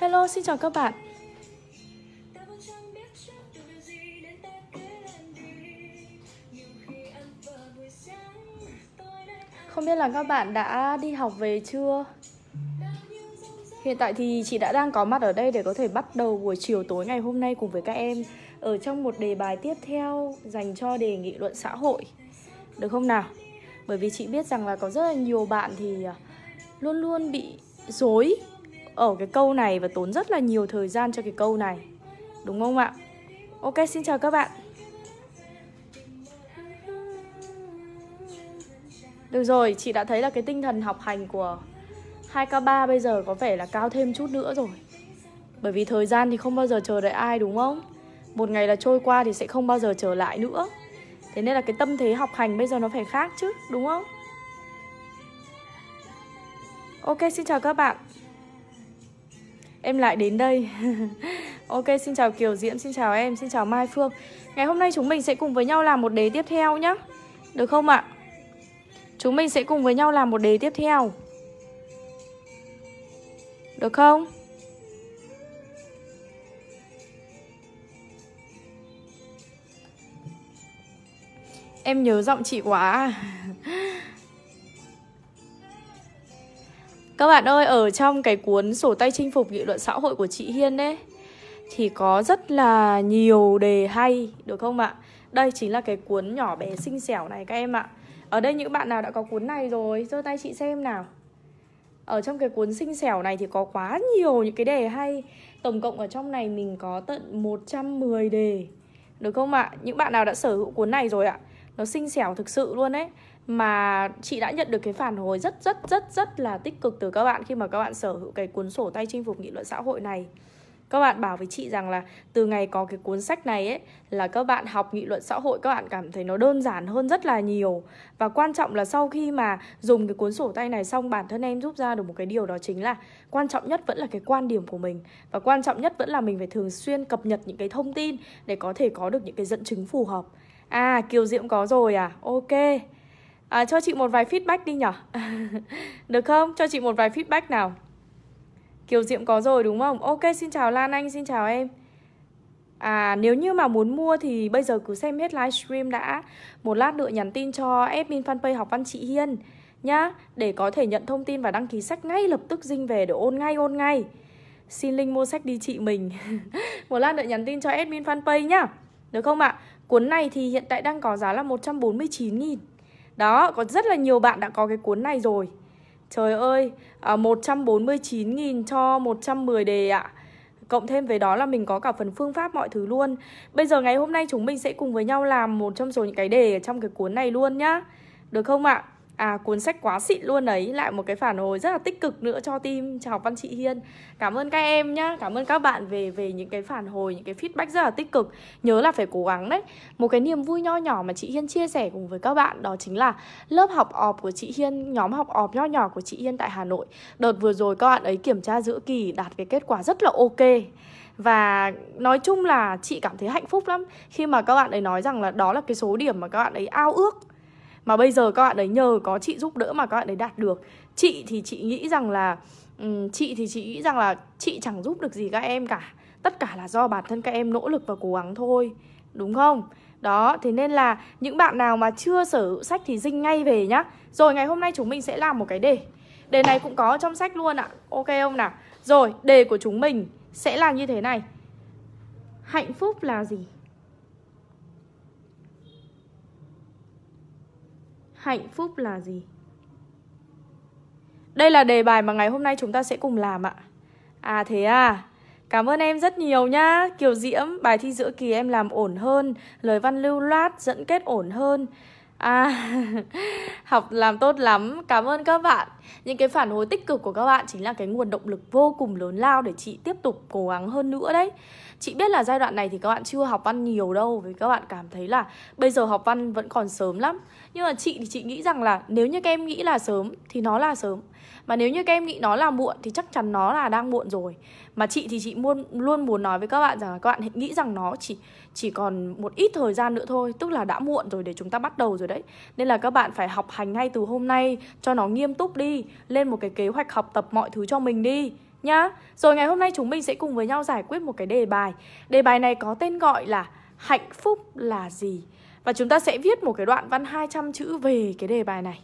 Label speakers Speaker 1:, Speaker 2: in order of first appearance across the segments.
Speaker 1: Hello, xin chào các bạn Không biết là các bạn đã đi học về chưa? Hiện tại thì chị đã đang có mặt ở đây để có thể bắt đầu buổi chiều tối ngày hôm nay cùng với các em ở trong một đề bài tiếp theo dành cho đề nghị luận xã hội. Được không nào? Bởi vì chị biết rằng là có rất là nhiều bạn thì à, luôn luôn bị dối ở cái câu này và tốn rất là nhiều thời gian cho cái câu này đúng không ạ ok xin chào các bạn được rồi chị đã thấy là cái tinh thần học hành của 2K3 bây giờ có vẻ là cao thêm chút nữa rồi Bởi vì thời gian thì không bao giờ chờ đợi ai đúng không? Một ngày là trôi qua thì sẽ không bao giờ trở lại nữa Thế nên là cái tâm thế học hành bây giờ nó phải khác chứ, đúng không? Ok, xin chào các bạn em lại đến đây Ok, xin chào Kiều Diễm, xin chào em, xin chào Mai Phương Ngày hôm nay chúng mình sẽ cùng với nhau làm một đế tiếp theo nhá Được không ạ? Chúng mình sẽ cùng với nhau làm một đế tiếp theo Được không? Em nhớ giọng chị quá à. Các bạn ơi, ở trong cái cuốn sổ tay chinh phục nghị luận xã hội của chị Hiên ấy thì có rất là nhiều đề hay được không ạ? Đây chính là cái cuốn nhỏ bé xinh xẻo này các em ạ. Ở đây những bạn nào đã có cuốn này rồi, giơ tay chị xem nào. Ở trong cái cuốn xinh xẻo này thì có quá nhiều những cái đề hay. Tổng cộng ở trong này mình có tận 110 đề. Được không ạ? Những bạn nào đã sở hữu cuốn này rồi ạ? nó xinh xẻo thực sự luôn ấy mà chị đã nhận được cái phản hồi rất rất rất rất là tích cực từ các bạn khi mà các bạn sở hữu cái cuốn sổ tay chinh phục nghị luận xã hội này các bạn bảo với chị rằng là từ ngày có cái cuốn sách này ấy là các bạn học nghị luận xã hội các bạn cảm thấy nó đơn giản hơn rất là nhiều và quan trọng là sau khi mà dùng cái cuốn sổ tay này xong bản thân em rút ra được một cái điều đó chính là quan trọng nhất vẫn là cái quan điểm của mình và quan trọng nhất vẫn là mình phải thường xuyên cập nhật những cái thông tin để có thể có được những cái dẫn chứng phù hợp À Kiều Diễm có rồi à Ok à, Cho chị một vài feedback đi nhở Được không? Cho chị một vài feedback nào Kiều Diễm có rồi đúng không? Ok xin chào Lan Anh, xin chào em À nếu như mà muốn mua thì bây giờ cứ xem hết livestream đã Một lát nữa nhắn tin cho admin fanpage học văn chị Hiên Nhá, để có thể nhận thông tin và đăng ký sách ngay lập tức dinh về để ôn ngay ôn ngay Xin link mua sách đi chị mình Một lát nữa nhắn tin cho admin fanpage nhá được không ạ? Cuốn này thì hiện tại đang có giá là 149.000 Đó, có rất là nhiều bạn đã có cái cuốn này rồi Trời ơi, à, 149.000 cho 110 đề ạ Cộng thêm với đó là mình có cả phần phương pháp mọi thứ luôn Bây giờ ngày hôm nay chúng mình sẽ cùng với nhau làm một trong số những cái đề ở trong cái cuốn này luôn nhá Được không ạ? à cuốn sách quá xịn luôn ấy lại một cái phản hồi rất là tích cực nữa cho team chào văn chị hiên cảm ơn các em nhá cảm ơn các bạn về về những cái phản hồi những cái feedback rất là tích cực nhớ là phải cố gắng đấy một cái niềm vui nho nhỏ mà chị hiên chia sẻ cùng với các bạn đó chính là lớp học ọp của chị hiên nhóm học ọp nho nhỏ của chị hiên tại hà nội đợt vừa rồi các bạn ấy kiểm tra giữa kỳ đạt cái kết quả rất là ok và nói chung là chị cảm thấy hạnh phúc lắm khi mà các bạn ấy nói rằng là đó là cái số điểm mà các bạn ấy ao ước mà bây giờ các bạn ấy nhờ có chị giúp đỡ mà các bạn ấy đạt được chị thì chị nghĩ rằng là um, chị thì chị nghĩ rằng là chị chẳng giúp được gì các em cả tất cả là do bản thân các em nỗ lực và cố gắng thôi đúng không đó thế nên là những bạn nào mà chưa sở hữu sách thì dinh ngay về nhá rồi ngày hôm nay chúng mình sẽ làm một cái đề đề này cũng có trong sách luôn ạ ok không nào rồi đề của chúng mình sẽ là như thế này hạnh phúc là gì Hạnh phúc là gì? Đây là đề bài mà ngày hôm nay chúng ta sẽ cùng làm ạ. À thế à, Cảm ơn em rất nhiều nhá. Kiều Diễm, bài thi giữa kỳ em làm ổn hơn, lời văn lưu loát, dẫn kết ổn hơn. À, học làm tốt lắm, cảm ơn các bạn Những cái phản hồi tích cực của các bạn chính là cái nguồn động lực vô cùng lớn lao để chị tiếp tục cố gắng hơn nữa đấy Chị biết là giai đoạn này thì các bạn chưa học văn nhiều đâu Vì các bạn cảm thấy là bây giờ học văn vẫn còn sớm lắm Nhưng mà chị thì chị nghĩ rằng là nếu như các em nghĩ là sớm thì nó là sớm Mà nếu như các em nghĩ nó là muộn thì chắc chắn nó là đang muộn rồi Mà chị thì chị luôn, luôn muốn nói với các bạn rằng là các bạn hãy nghĩ rằng nó chỉ chỉ còn một ít thời gian nữa thôi tức là đã muộn rồi để chúng ta bắt đầu rồi đấy nên là các bạn phải học hành ngay từ hôm nay cho nó nghiêm túc đi lên một cái kế hoạch học tập mọi thứ cho mình đi nhá rồi ngày hôm nay chúng mình sẽ cùng với nhau giải quyết một cái đề bài đề bài này có tên gọi là hạnh phúc là gì và chúng ta sẽ viết một cái đoạn văn 200 chữ về cái đề bài này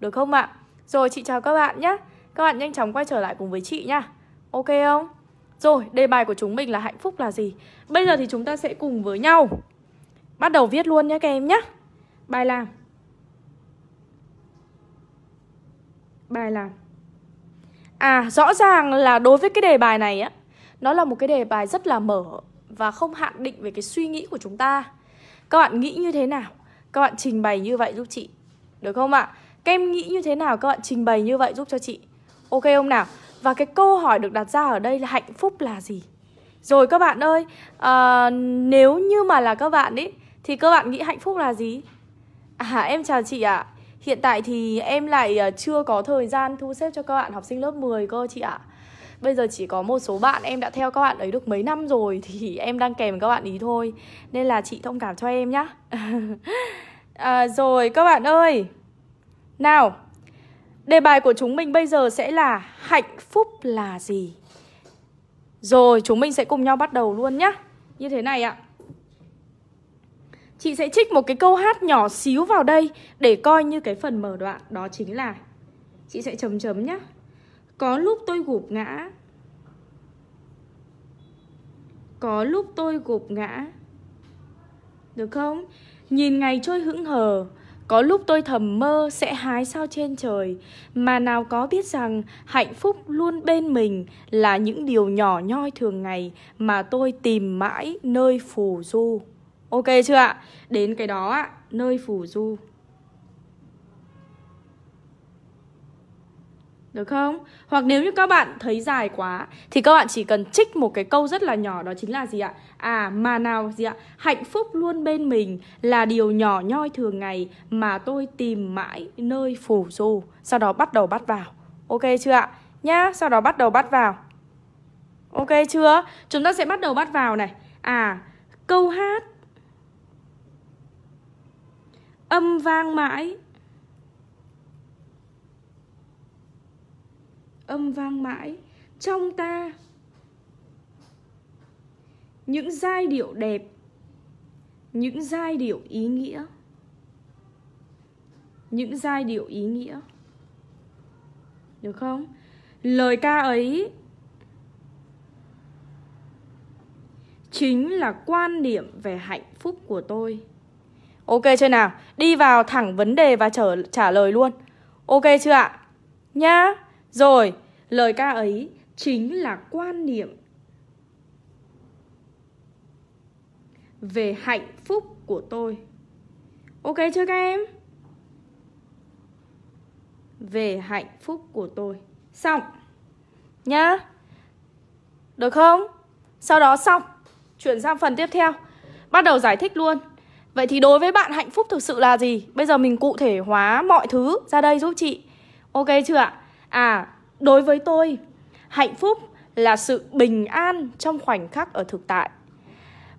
Speaker 1: được không ạ rồi chị chào các bạn nhé các bạn nhanh chóng quay trở lại cùng với chị nhá ok không rồi, đề bài của chúng mình là hạnh phúc là gì? Bây giờ thì chúng ta sẽ cùng với nhau bắt đầu viết luôn nhé các em nhé. Bài làm. Bài làm. À, rõ ràng là đối với cái đề bài này á, nó là một cái đề bài rất là mở và không hạn định về cái suy nghĩ của chúng ta. Các bạn nghĩ như thế nào? Các bạn trình bày như vậy giúp chị. Được không ạ? Các em nghĩ như thế nào các bạn trình bày như vậy giúp cho chị. Ok không nào? Và cái câu hỏi được đặt ra ở đây là hạnh phúc là gì? Rồi các bạn ơi, à, nếu như mà là các bạn ấy thì các bạn nghĩ hạnh phúc là gì? À em chào chị ạ. À. Hiện tại thì em lại ờ, chưa có thời gian thu xếp cho các bạn học sinh lớp 10 cơ chị ạ. À. Bây giờ chỉ có một số bạn em đã theo các bạn ấy được mấy năm rồi thì em đang kèm các bạn ý thôi. Nên là chị thông cảm cho em nhá. à, rồi các bạn ơi. Nào, Đề bài của chúng mình bây giờ sẽ là hạnh phúc là gì? Rồi chúng mình sẽ cùng nhau bắt đầu luôn nhá. Như thế này ạ. Chị sẽ trích một cái câu hát nhỏ xíu vào đây để coi như cái phần mở đoạn đó chính là Chị sẽ chấm chấm nhá. Có lúc tôi gục ngã. Có lúc tôi gục ngã. Được không? Nhìn ngày trôi hững hờ, có lúc tôi thầm mơ sẽ hái sao trên trời Mà nào có biết rằng hạnh phúc luôn bên mình Là những điều nhỏ nhoi thường ngày Mà tôi tìm mãi nơi phù du Ok chưa ạ? Đến cái đó ạ, nơi phù du Được không? Hoặc nếu như các bạn thấy dài quá Thì các bạn chỉ cần trích một cái câu rất là nhỏ Đó chính là gì ạ? À mà nào gì ạ? Hạnh phúc luôn bên mình Là điều nhỏ nhoi thường ngày Mà tôi tìm mãi nơi phủ du Sau đó bắt đầu bắt vào Ok chưa ạ? Nhá, sau đó bắt đầu bắt vào Ok chưa? Chúng ta sẽ bắt đầu bắt vào này À, câu hát Âm vang mãi âm vang mãi trong ta những giai điệu đẹp những giai điệu ý nghĩa những giai điệu ý nghĩa được không lời ca ấy chính là quan điểm về hạnh phúc của tôi ok chưa nào đi vào thẳng vấn đề và trở trả lời luôn ok chưa ạ nhá rồi, lời ca ấy chính là quan niệm về hạnh phúc của tôi. Ok chưa các em? Về hạnh phúc của tôi. Xong. Nhá. Được không? Sau đó xong, chuyển sang phần tiếp theo. Bắt đầu giải thích luôn. Vậy thì đối với bạn hạnh phúc thực sự là gì? Bây giờ mình cụ thể hóa mọi thứ ra đây giúp chị. Ok chưa ạ? à đối với tôi hạnh phúc là sự bình an trong khoảnh khắc ở thực tại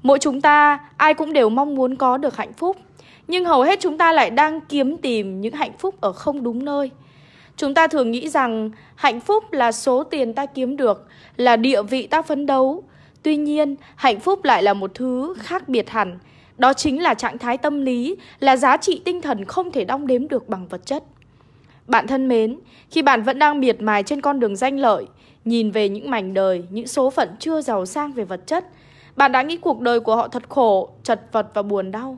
Speaker 1: mỗi chúng ta ai cũng đều mong muốn có được hạnh phúc nhưng hầu hết chúng ta lại đang kiếm tìm những hạnh phúc ở không đúng nơi chúng ta thường nghĩ rằng hạnh phúc là số tiền ta kiếm được là địa vị ta phấn đấu tuy nhiên hạnh phúc lại là một thứ khác biệt hẳn đó chính là trạng thái tâm lý là giá trị tinh thần không thể đong đếm được bằng vật chất bạn thân mến, khi bạn vẫn đang miệt mài trên con đường danh lợi, nhìn về những mảnh đời, những số phận chưa giàu sang về vật chất, bạn đã nghĩ cuộc đời của họ thật khổ, chật vật và buồn đau.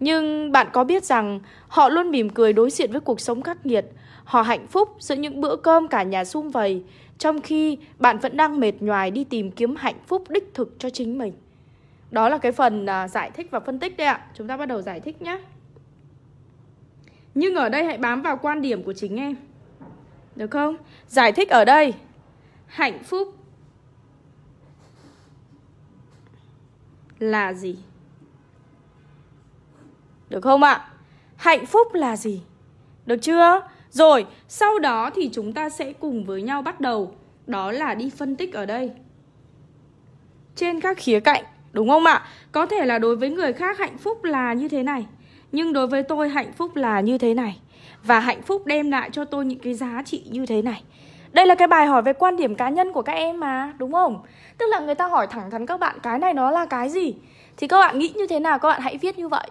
Speaker 1: Nhưng bạn có biết rằng họ luôn mỉm cười đối diện với cuộc sống khắc nghiệt, họ hạnh phúc giữa những bữa cơm cả nhà sum vầy, trong khi bạn vẫn đang mệt nhoài đi tìm kiếm hạnh phúc đích thực cho chính mình. Đó là cái phần à, giải thích và phân tích đây ạ. Chúng ta bắt đầu giải thích nhé. Nhưng ở đây hãy bám vào quan điểm của chính em Được không? Giải thích ở đây Hạnh phúc là gì? Được không ạ? Hạnh phúc là gì? Được chưa? Rồi, sau đó thì chúng ta sẽ cùng với nhau bắt đầu Đó là đi phân tích ở đây Trên các khía cạnh, đúng không ạ? Có thể là đối với người khác hạnh phúc là như thế này nhưng đối với tôi hạnh phúc là như thế này và hạnh phúc đem lại cho tôi những cái giá trị như thế này đây là cái bài hỏi về quan điểm cá nhân của các em mà đúng không tức là người ta hỏi thẳng thắn các bạn cái này nó là cái gì thì các bạn nghĩ như thế nào các bạn hãy viết như vậy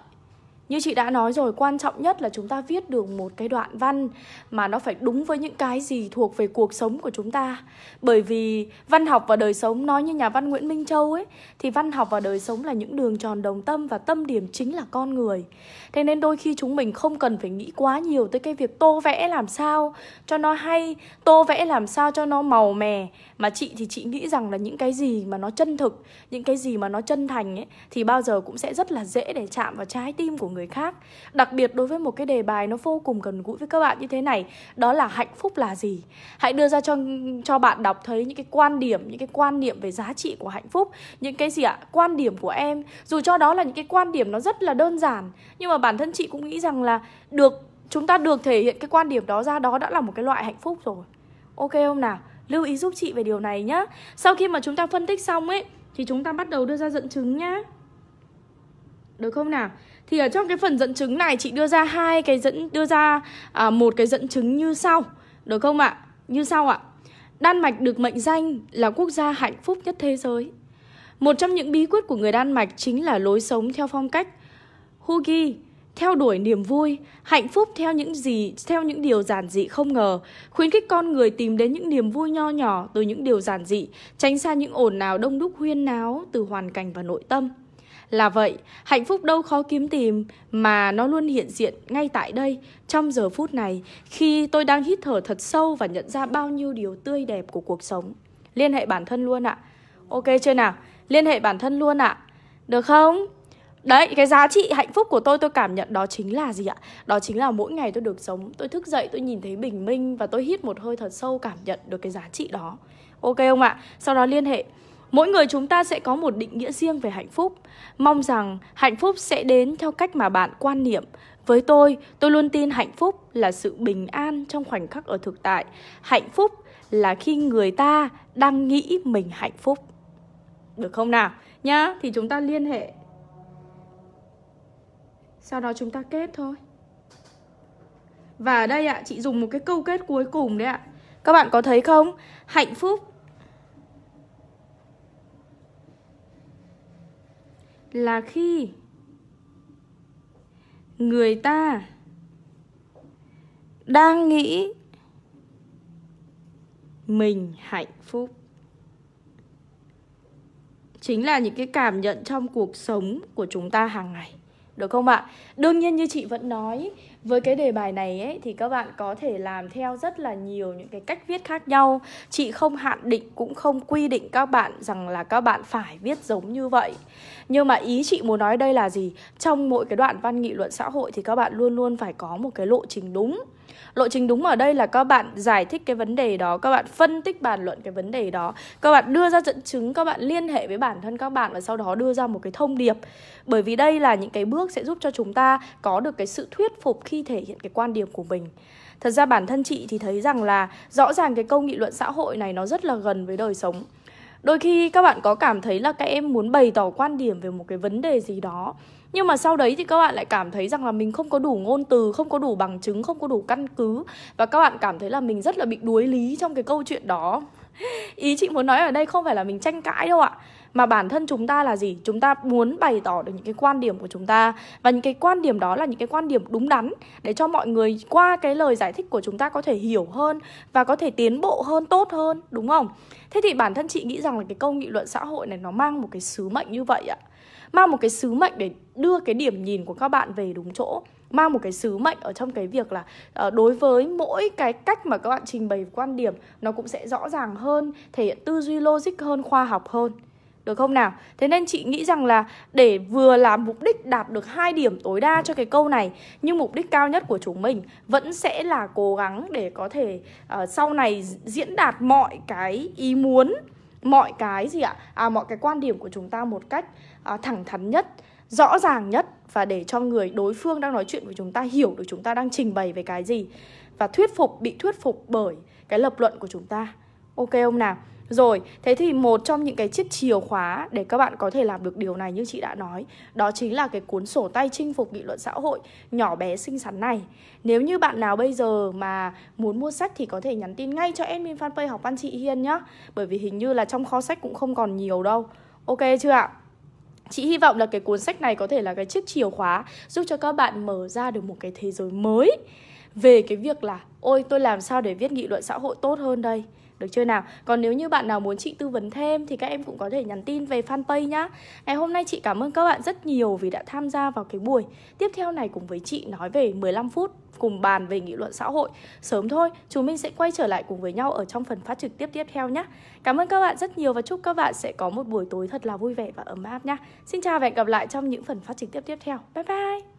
Speaker 1: như chị đã nói rồi quan trọng nhất là chúng ta viết được một cái đoạn văn mà nó phải đúng với những cái gì thuộc về cuộc sống của chúng ta bởi vì văn học và đời sống nói như nhà văn nguyễn minh châu ấy thì văn học và đời sống là những đường tròn đồng tâm và tâm điểm chính là con người thế nên đôi khi chúng mình không cần phải nghĩ quá nhiều tới cái việc tô vẽ làm sao cho nó hay tô vẽ làm sao cho nó màu mè mà chị thì chị nghĩ rằng là những cái gì mà nó chân thực những cái gì mà nó chân thành ấy thì bao giờ cũng sẽ rất là dễ để chạm vào trái tim của người người khác đặc biệt đối với một cái đề bài nó vô cùng gần gũi với các bạn như thế này đó là hạnh phúc là gì hãy đưa ra cho cho bạn đọc thấy những cái quan điểm những cái quan niệm về giá trị của hạnh phúc những cái gì ạ quan điểm của em dù cho đó là những cái quan điểm nó rất là đơn giản nhưng mà bản thân chị cũng nghĩ rằng là được chúng ta được thể hiện cái quan điểm đó ra đó đã là một cái loại hạnh phúc rồi ok không nào lưu ý giúp chị về điều này nhá sau khi mà chúng ta phân tích xong ấy thì chúng ta bắt đầu đưa ra dẫn chứng nhá được không nào thì ở trong cái phần dẫn chứng này chị đưa ra hai cái dẫn đưa ra à, một cái dẫn chứng như sau được không ạ như sau ạ Đan Mạch được mệnh danh là quốc gia hạnh phúc nhất thế giới một trong những bí quyết của người Đan Mạch chính là lối sống theo phong cách Hugi theo đuổi niềm vui, hạnh phúc theo những gì, theo những điều giản dị không ngờ, khuyến khích con người tìm đến những niềm vui nho nhỏ từ những điều giản dị, tránh xa những ồn nào đông đúc huyên náo từ hoàn cảnh và nội tâm. Là vậy, hạnh phúc đâu khó kiếm tìm mà nó luôn hiện diện ngay tại đây, trong giờ phút này, khi tôi đang hít thở thật sâu và nhận ra bao nhiêu điều tươi đẹp của cuộc sống. Liên hệ bản thân luôn ạ. Ok chưa nào? Liên hệ bản thân luôn ạ. Được không? Đấy, cái giá trị hạnh phúc của tôi tôi cảm nhận đó chính là gì ạ? Đó chính là mỗi ngày tôi được sống, tôi thức dậy, tôi nhìn thấy bình minh và tôi hít một hơi thật sâu cảm nhận được cái giá trị đó. Ok không ạ? Sau đó liên hệ Mỗi người chúng ta sẽ có một định nghĩa riêng về hạnh phúc. Mong rằng hạnh phúc sẽ đến theo cách mà bạn quan niệm. Với tôi, tôi luôn tin hạnh phúc là sự bình an trong khoảnh khắc ở thực tại. Hạnh phúc là khi người ta đang nghĩ mình hạnh phúc. Được không nào? Nhá, thì chúng ta liên hệ. Sau đó chúng ta kết thôi. Và đây ạ, chị dùng một cái câu kết cuối cùng đấy ạ. Các bạn có thấy không? Hạnh phúc là khi người ta đang nghĩ mình hạnh phúc chính là những cái cảm nhận trong cuộc sống của chúng ta hàng ngày được không ạ đương nhiên như chị vẫn nói với cái đề bài này ấy thì các bạn có thể làm theo rất là nhiều những cái cách viết khác nhau chị không hạn định cũng không quy định các bạn rằng là các bạn phải viết giống như vậy nhưng mà ý chị muốn nói đây là gì trong mỗi cái đoạn văn nghị luận xã hội thì các bạn luôn luôn phải có một cái lộ trình đúng lộ trình đúng ở đây là các bạn giải thích cái vấn đề đó các bạn phân tích bàn luận cái vấn đề đó các bạn đưa ra dẫn chứng các bạn liên hệ với bản thân các bạn và sau đó đưa ra một cái thông điệp bởi vì đây là những cái bước sẽ giúp cho chúng ta có được cái sự thuyết phục khi thể hiện cái quan điểm của mình thật ra bản thân chị thì thấy rằng là rõ ràng cái câu nghị luận xã hội này nó rất là gần với đời sống đôi khi các bạn có cảm thấy là các em muốn bày tỏ quan điểm về một cái vấn đề gì đó nhưng mà sau đấy thì các bạn lại cảm thấy rằng là mình không có đủ ngôn từ không có đủ bằng chứng không có đủ căn cứ và các bạn cảm thấy là mình rất là bị đuối lý trong cái câu chuyện đó ý chị muốn nói ở đây không phải là mình tranh cãi đâu ạ mà bản thân chúng ta là gì chúng ta muốn bày tỏ được những cái quan điểm của chúng ta và những cái quan điểm đó là những cái quan điểm đúng đắn để cho mọi người qua cái lời giải thích của chúng ta có thể hiểu hơn và có thể tiến bộ hơn tốt hơn đúng không thế thì bản thân chị nghĩ rằng là cái câu nghị luận xã hội này nó mang một cái sứ mệnh như vậy ạ mang một cái sứ mệnh để đưa cái điểm nhìn của các bạn về đúng chỗ mang một cái sứ mệnh ở trong cái việc là ờ, đối với mỗi cái cách mà các bạn trình bày quan điểm nó cũng sẽ rõ ràng hơn thể hiện tư duy logic hơn khoa học hơn được không nào? Thế nên chị nghĩ rằng là để vừa làm mục đích đạt được hai điểm tối đa cho cái câu này nhưng mục đích cao nhất của chúng mình vẫn sẽ là cố gắng để có thể uh, sau này diễn đạt mọi cái ý muốn mọi cái gì ạ? À mọi cái quan điểm của chúng ta một cách uh, thẳng thắn nhất, rõ ràng nhất và để cho người đối phương đang nói chuyện với chúng ta hiểu được chúng ta đang trình bày về cái gì và thuyết phục bị thuyết phục bởi cái lập luận của chúng ta. Ok không nào? Rồi, thế thì một trong những cái chiếc chìa khóa để các bạn có thể làm được điều này như chị đã nói, đó chính là cái cuốn sổ tay chinh phục nghị luận xã hội nhỏ bé xinh xắn này. Nếu như bạn nào bây giờ mà muốn mua sách thì có thể nhắn tin ngay cho admin fanpage học văn chị Hiên nhá, bởi vì hình như là trong kho sách cũng không còn nhiều đâu. Ok chưa ạ? Chị hy vọng là cái cuốn sách này có thể là cái chiếc chìa khóa giúp cho các bạn mở ra được một cái thế giới mới về cái việc là ôi tôi làm sao để viết nghị luận xã hội tốt hơn đây được chưa nào còn nếu như bạn nào muốn chị tư vấn thêm thì các em cũng có thể nhắn tin về fanpage nhá ngày hôm nay chị cảm ơn các bạn rất nhiều vì đã tham gia vào cái buổi tiếp theo này cùng với chị nói về 15 phút cùng bàn về nghị luận xã hội sớm thôi chúng mình sẽ quay trở lại cùng với nhau ở trong phần phát trực tiếp tiếp theo nhé cảm ơn các bạn rất nhiều và chúc các bạn sẽ có một buổi tối thật là vui vẻ và ấm áp nhé xin chào và hẹn gặp lại trong những phần phát trực tiếp tiếp theo bye bye